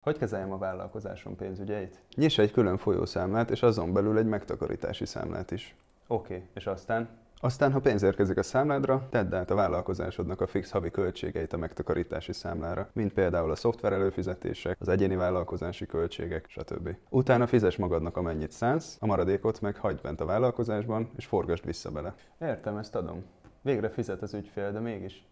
Hogy kezeljem a vállalkozásom pénzügyeit? Nyis egy külön folyószámlát, és azon belül egy megtakarítási számlát is. Oké, okay, és aztán? Aztán, ha pénz érkezik a számládra, tedd át a vállalkozásodnak a fix havi költségeit a megtakarítási számlára, mint például a szoftver előfizetések, az egyéni vállalkozási költségek, stb. Utána fizes magadnak amennyit szánsz, a maradékot meg hagyd bent a vállalkozásban, és forgasd vissza bele. Értem, ezt adom. Végre fizet az ügyfél, de mégis